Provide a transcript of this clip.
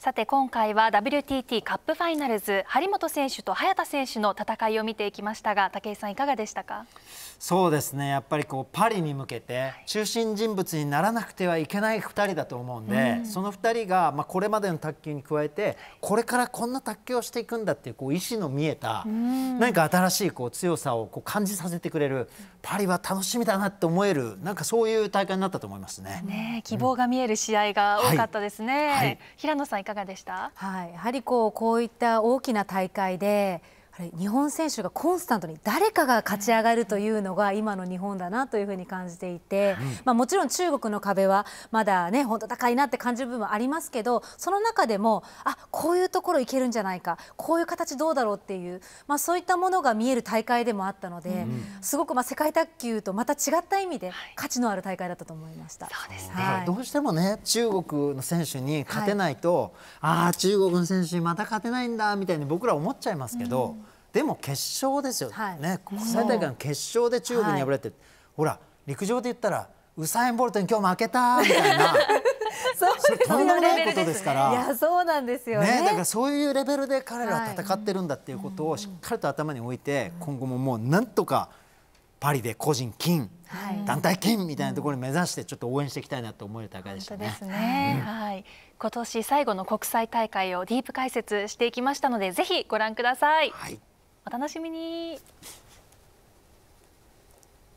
さて今回は WTT カップファイナルズ張本選手と早田選手の戦いを見ていきましたが武井さんいかがでしたかそうですねやっぱりこうパリに向けて中心人物にならなくてはいけない2人だと思うんで、その2人がまあこれまでの卓球に加えてこれからこんな卓球をしていくんだっていうこう意思の見えた何か新しいこう強さをこう感じさせてくれるパリは楽しみだなって思えるなんかそういう大会になったと思いますね。ね希望が見える試合が多かったですね。はいはい、平野さんかがでした、はい、やはりこうこういった大きな大会で日本選手がコンスタントに誰かが勝ち上がるというのが今の日本だなというふうに感じていて、まあ、もちろん中国の壁はまだね本当高いなって感じる部分はありますけどその中でもあこういうところいけるんじゃないかこういう形どうだろうっていう、まあ、そういったものが見える大会でもあったので、すごくまあ世界卓球とまた違った意味で価値のある大会だったと思いました。そうですね、はい、どうしてもね中国の選手に勝てないと、はい、ああ中国の選手また勝てないんだみたいに僕ら思っちゃいますけど。うんでも決勝ですよ、はい、ね、国際大会の決勝で中国に敗れて、はい、ほら陸上で言ったらウサイン・ボルトに今日負けたみたいな。それとんでもないことですから。いやそうなんですよね。だからそういうレベルで彼らは戦ってるんだっていうことをしっかりと頭に置いて、今後ももうなんとかパリで個人金、団体金みたいなところに目指してちょっと応援していきたいなと思える大会でしたね。はい。今年最後の国際大会をディープ解説していきましたのでぜひご覧ください。はい。お楽しみに